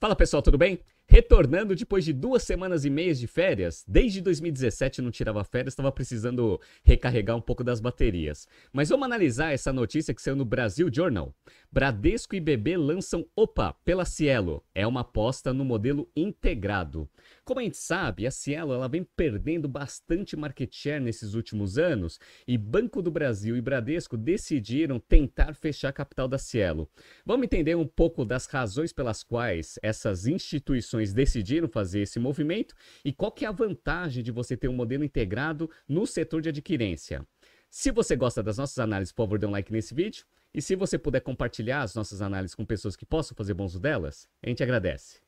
Fala pessoal, tudo bem? Retornando depois de duas semanas e meias de férias, desde 2017 não tirava férias, estava precisando recarregar um pouco das baterias. Mas vamos analisar essa notícia que saiu no Brasil Journal. Bradesco e BB lançam Opa pela Cielo. É uma aposta no modelo integrado. Como a gente sabe, a Cielo ela vem perdendo bastante market share nesses últimos anos e Banco do Brasil e Bradesco decidiram tentar fechar a capital da Cielo. Vamos entender um pouco das razões pelas quais essas instituições organizações decidiram fazer esse movimento e qual que é a vantagem de você ter um modelo integrado no setor de adquirência. Se você gosta das nossas análises, por favor, dê um like nesse vídeo. E se você puder compartilhar as nossas análises com pessoas que possam fazer bom uso delas, a gente agradece.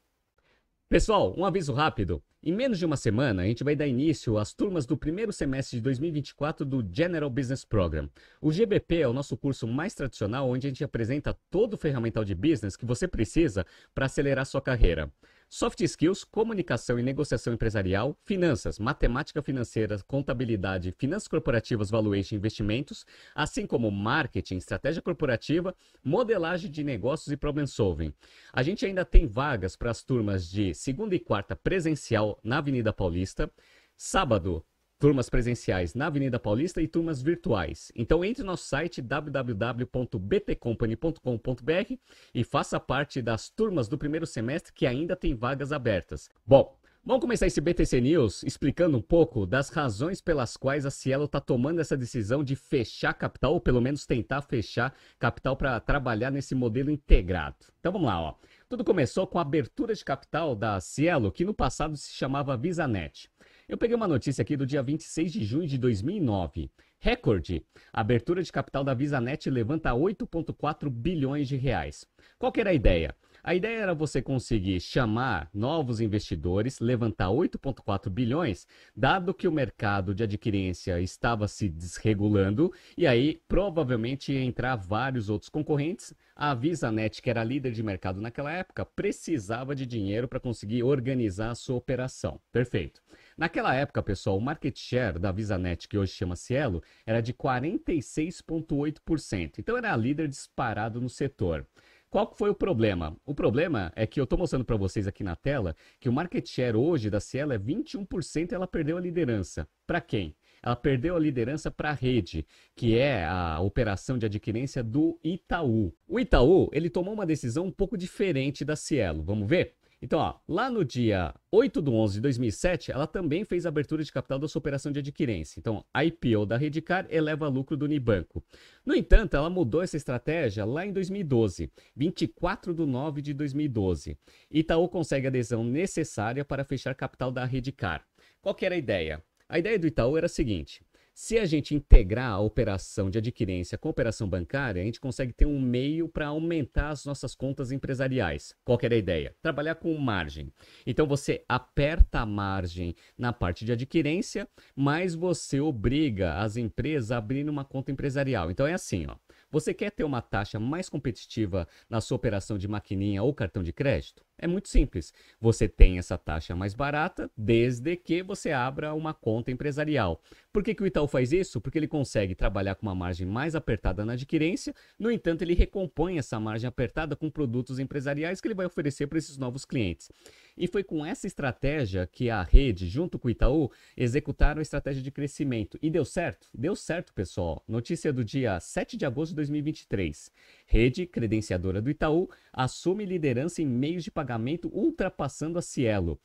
Pessoal, um aviso rápido. Em menos de uma semana, a gente vai dar início às turmas do primeiro semestre de 2024 do General Business Program. O GBP é o nosso curso mais tradicional, onde a gente apresenta todo o ferramental de business que você precisa para acelerar sua carreira. Soft skills, comunicação e negociação empresarial, finanças, matemática financeira, contabilidade, finanças corporativas, valuation e investimentos, assim como marketing, estratégia corporativa, modelagem de negócios e problem solving. A gente ainda tem vagas para as turmas de segunda e quarta presencial na Avenida Paulista, sábado turmas presenciais na Avenida Paulista e turmas virtuais. Então entre no nosso site www.btcompany.com.br e faça parte das turmas do primeiro semestre que ainda tem vagas abertas. Bom, Vamos começar esse BTC News explicando um pouco das razões pelas quais a Cielo está tomando essa decisão de fechar capital, ou pelo menos tentar fechar capital para trabalhar nesse modelo integrado. Então vamos lá, ó. Tudo começou com a abertura de capital da Cielo, que no passado se chamava VisaNet. Eu peguei uma notícia aqui do dia 26 de junho de 2009. Recorde. Abertura de capital da VisaNet levanta 8,4 bilhões de reais. Qual era a ideia? A ideia era você conseguir chamar novos investidores, levantar 8,4 bilhões, dado que o mercado de adquirência estava se desregulando, e aí provavelmente ia entrar vários outros concorrentes. A VisaNet, que era líder de mercado naquela época, precisava de dinheiro para conseguir organizar a sua operação. Perfeito. Naquela época, pessoal, o market share da VisaNet, que hoje chama Cielo, era de 46,8%. Então era a líder disparado no setor. Qual foi o problema? O problema é que eu estou mostrando para vocês aqui na tela que o market share hoje da Cielo é 21% e ela perdeu a liderança. Para quem? Ela perdeu a liderança para a rede, que é a operação de adquirência do Itaú. O Itaú, ele tomou uma decisão um pouco diferente da Cielo. Vamos ver? Então, ó, lá no dia 8 de 11 de 2007, ela também fez a abertura de capital da sua operação de adquirência. Então, a IPO da Redcar eleva lucro do Unibanco. No entanto, ela mudou essa estratégia lá em 2012, 24 de 9 de 2012. Itaú consegue a adesão necessária para fechar capital da Redcar. Qual que era a ideia? A ideia do Itaú era a seguinte: se a gente integrar a operação de adquirência com a operação bancária, a gente consegue ter um meio para aumentar as nossas contas empresariais. Qual era a ideia? Trabalhar com margem. Então você aperta a margem na parte de adquirência, mas você obriga as empresas a abrir uma conta empresarial. Então é assim, ó. Você quer ter uma taxa mais competitiva na sua operação de maquininha ou cartão de crédito? É muito simples. Você tem essa taxa mais barata desde que você abra uma conta empresarial. Por que, que o Itaú faz isso? Porque ele consegue trabalhar com uma margem mais apertada na adquirência, no entanto, ele recompõe essa margem apertada com produtos empresariais que ele vai oferecer para esses novos clientes. E foi com essa estratégia que a rede, junto com o Itaú, executaram a estratégia de crescimento. E deu certo? Deu certo, pessoal. Notícia do dia 7 de agosto de 2023. Rede credenciadora do Itaú assume liderança em meios de pagamento pagamento ultrapassando a Cielo.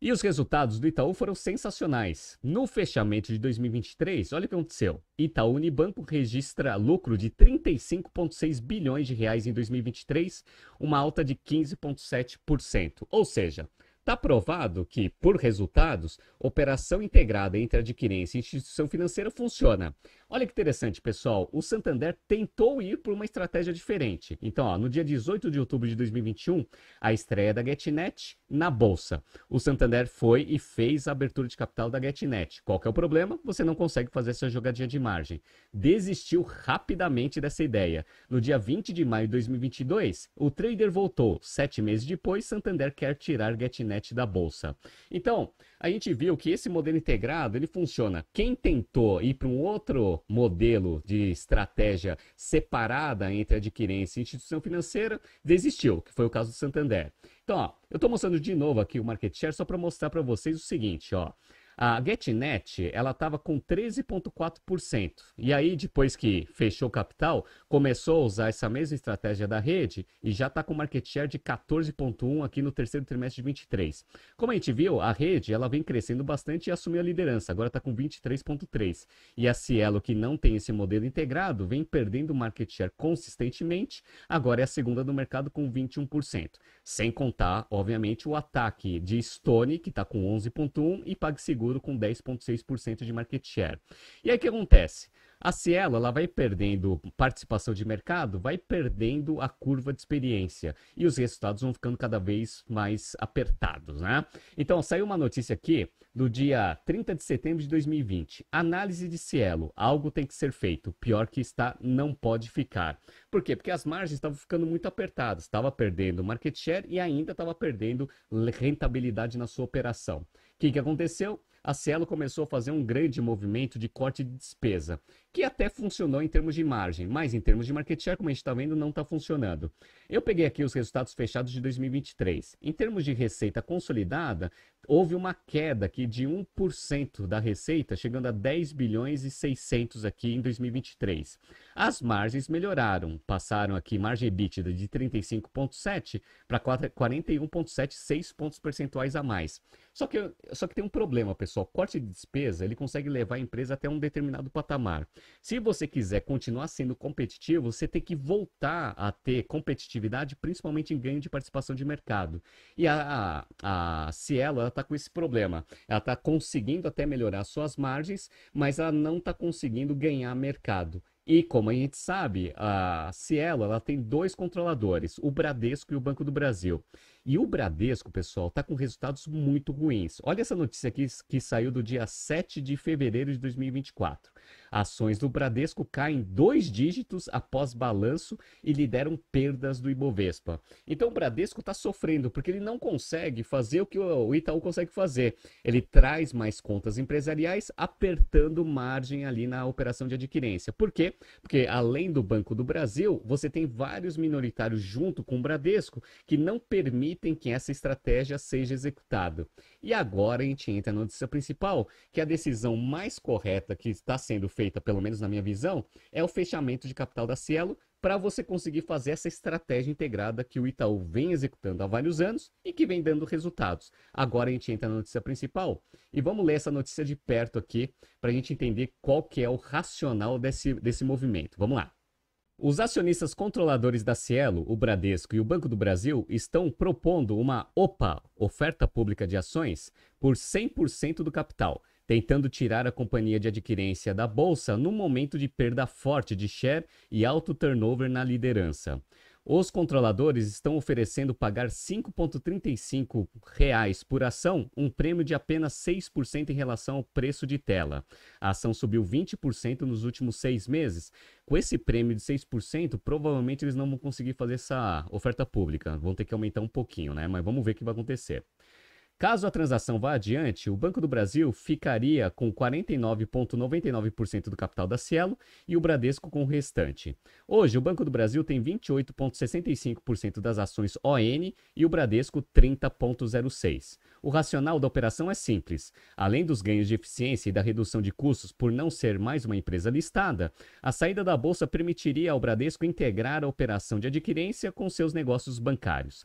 E os resultados do Itaú foram sensacionais. No fechamento de 2023, olha o que aconteceu. Itaú Unibanco registra lucro de 35,6 bilhões de reais em 2023, uma alta de 15,7%. Ou seja, está provado que, por resultados, operação integrada entre adquirência e instituição financeira funciona. Olha que interessante, pessoal. O Santander tentou ir por uma estratégia diferente. Então, ó, no dia 18 de outubro de 2021, a estreia da GetNet na bolsa. O Santander foi e fez a abertura de capital da GetNet. Qual é o problema? Você não consegue fazer essa jogadinha de margem. Desistiu rapidamente dessa ideia. No dia 20 de maio de 2022, o trader voltou. Sete meses depois, Santander quer tirar GetNet da bolsa. Então, a gente viu que esse modelo integrado ele funciona. Quem tentou ir para um outro modelo de estratégia separada entre adquirência e instituição financeira desistiu, que foi o caso do Santander. Então, ó, eu estou mostrando de novo aqui o market share só para mostrar para vocês o seguinte, ó. A GetNet, ela estava com 13,4%. E aí, depois que fechou o capital, começou a usar essa mesma estratégia da rede e já está com market share de 14,1% aqui no terceiro trimestre de 23. Como a gente viu, a rede ela vem crescendo bastante e assumiu a liderança. Agora está com 23,3%. E a Cielo, que não tem esse modelo integrado, vem perdendo market share consistentemente. Agora é a segunda do mercado com 21%. Sem contar, obviamente, o ataque de Stone, que está com 11,1% e PagSeguro seguro com 10,6% de market share. E aí o que acontece? A Cielo ela vai perdendo participação de mercado, vai perdendo a curva de experiência e os resultados vão ficando cada vez mais apertados, né? Então saiu uma notícia aqui do dia 30 de setembro de 2020. Análise de Cielo. Algo tem que ser feito. Pior que está, não pode ficar. Por quê? Porque as margens estavam ficando muito apertadas. Estava perdendo market share e ainda estava perdendo rentabilidade na sua operação. O que, que aconteceu? A Cielo começou a fazer um grande movimento de corte de despesa, que até funcionou em termos de margem, mas em termos de market share, como a gente está vendo, não está funcionando. Eu peguei aqui os resultados fechados de 2023. Em termos de receita consolidada, houve uma queda aqui de 1% da receita, chegando a 10 bilhões e 600 aqui em 2023. As margens melhoraram, passaram aqui margem EBITDA de 35.7 para 41.7, 6 pontos percentuais a mais. Só que, só que tem um problema, pessoal. Corte de despesa, ele consegue levar a empresa até um determinado patamar. Se você quiser continuar sendo competitivo, você tem que voltar a ter competitividade, principalmente em ganho de participação de mercado. E a, a, a Cielo está com esse problema. Ela está conseguindo até melhorar suas margens, mas ela não está conseguindo ganhar mercado. E como a gente sabe, a Cielo ela tem dois controladores, o Bradesco e o Banco do Brasil. E o Bradesco, pessoal, está com resultados muito ruins. Olha essa notícia aqui que saiu do dia 7 de fevereiro de 2024. Ações do Bradesco caem dois dígitos após balanço e lideram perdas do Ibovespa. Então o Bradesco está sofrendo porque ele não consegue fazer o que o Itaú consegue fazer. Ele traz mais contas empresariais, apertando margem ali na operação de adquirência. Por quê? Porque além do Banco do Brasil, você tem vários minoritários junto com o Bradesco que não permitem equipe em essa estratégia seja executada. E agora a gente entra na notícia principal, que a decisão mais correta que está sendo feita, pelo menos na minha visão, é o fechamento de capital da Cielo para você conseguir fazer essa estratégia integrada que o Itaú vem executando há vários anos e que vem dando resultados. Agora a gente entra na notícia principal e vamos ler essa notícia de perto aqui para a gente entender qual que é o racional desse, desse movimento. Vamos lá. Os acionistas controladores da Cielo, o Bradesco e o Banco do Brasil estão propondo uma OPA, oferta pública de ações, por 100% do capital, tentando tirar a companhia de adquirência da bolsa no momento de perda forte de share e alto turnover na liderança. Os controladores estão oferecendo pagar R$ 5,35 por ação, um prêmio de apenas 6% em relação ao preço de tela. A ação subiu 20% nos últimos seis meses. Com esse prêmio de 6%, provavelmente eles não vão conseguir fazer essa oferta pública. Vão ter que aumentar um pouquinho, né? Mas vamos ver o que vai acontecer. Caso a transação vá adiante, o Banco do Brasil ficaria com 49,99% do capital da Cielo e o Bradesco com o restante. Hoje, o Banco do Brasil tem 28,65% das ações ON e o Bradesco 30,06%. O racional da operação é simples. Além dos ganhos de eficiência e da redução de custos por não ser mais uma empresa listada, a saída da bolsa permitiria ao Bradesco integrar a operação de adquirência com seus negócios bancários.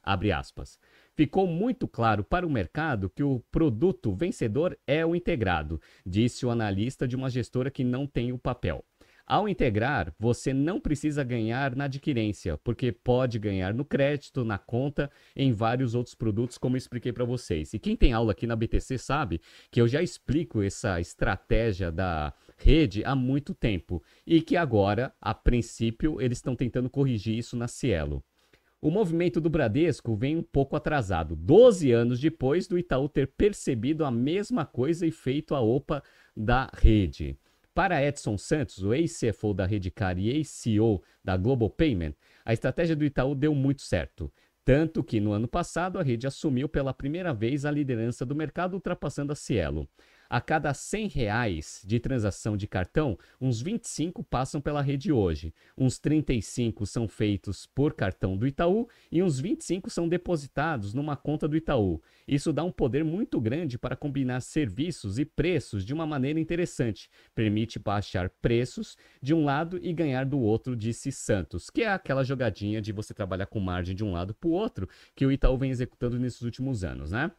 Ficou muito claro para o mercado que o produto vencedor é o integrado, disse o analista de uma gestora que não tem o papel. Ao integrar, você não precisa ganhar na adquirência, porque pode ganhar no crédito, na conta, em vários outros produtos, como eu expliquei para vocês. E quem tem aula aqui na BTC sabe que eu já explico essa estratégia da rede há muito tempo e que agora, a princípio, eles estão tentando corrigir isso na Cielo. O movimento do Bradesco vem um pouco atrasado, 12 anos depois do Itaú ter percebido a mesma coisa e feito a OPA da rede. Para Edson Santos, o ex-CFO da Car e ex-CEO da Global Payment, a estratégia do Itaú deu muito certo. Tanto que no ano passado a rede assumiu pela primeira vez a liderança do mercado, ultrapassando a Cielo. A cada 100 reais de transação de cartão, uns 25 passam pela rede hoje. Uns 35 são feitos por cartão do Itaú e uns 25 são depositados numa conta do Itaú. Isso dá um poder muito grande para combinar serviços e preços de uma maneira interessante. Permite baixar preços de um lado e ganhar do outro, disse Santos, que é aquela jogadinha de você trabalhar com margem de um lado para o outro que o Itaú vem executando nesses últimos anos, né?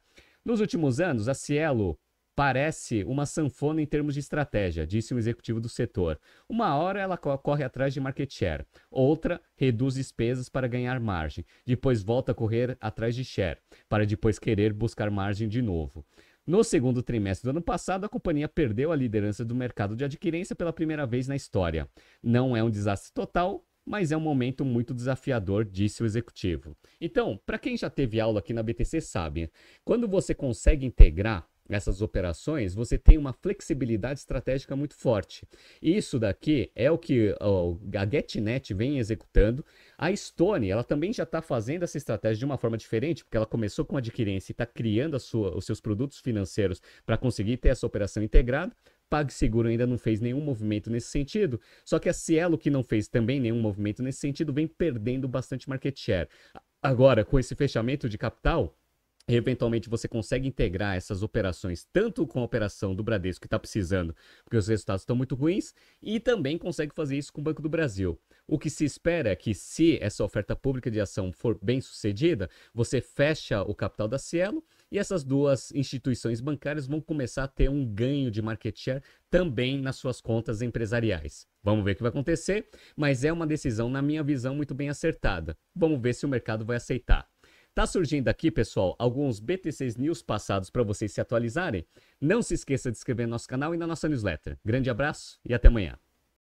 Nos últimos anos, a Cielo Parece uma sanfona em termos de estratégia, disse o executivo do setor. Uma hora ela corre atrás de market share, outra reduz despesas para ganhar margem, depois volta a correr atrás de share, para depois querer buscar margem de novo. No segundo trimestre do ano passado, a companhia perdeu a liderança do mercado de adquirência pela primeira vez na história. Não é um desastre total, mas é um momento muito desafiador, disse o executivo. Então, para quem já teve aula aqui na BTC, sabe, quando você consegue integrar essas operações, você tem uma flexibilidade estratégica muito forte. Isso daqui é o que a GetNet vem executando. A Stone, ela também já está fazendo essa estratégia de uma forma diferente, porque ela começou com adquirência e está criando sua, os seus produtos financeiros para conseguir ter essa operação integrada. PagSeguro ainda não fez nenhum movimento nesse sentido, só que a Cielo, que não fez também nenhum movimento nesse sentido, vem perdendo bastante market share. Agora, com esse fechamento de capital, eventualmente você consegue integrar essas operações tanto com a operação do Bradesco que está precisando, porque os resultados estão muito ruins, e também consegue fazer isso com o Banco do Brasil. O que se espera é que, se essa oferta pública de ação for bem sucedida, você fecha o capital da Cielo e essas duas instituições bancárias vão começar a ter um ganho de market share também nas suas contas empresariais. Vamos ver o que vai acontecer, mas é uma decisão, na minha visão, muito bem acertada. Vamos ver se o mercado vai aceitar. Tá surgindo aqui, pessoal, alguns BTCs News passados para vocês se atualizarem. Não se esqueça de inscrever no nosso canal e na nossa newsletter. Grande abraço e até amanhã.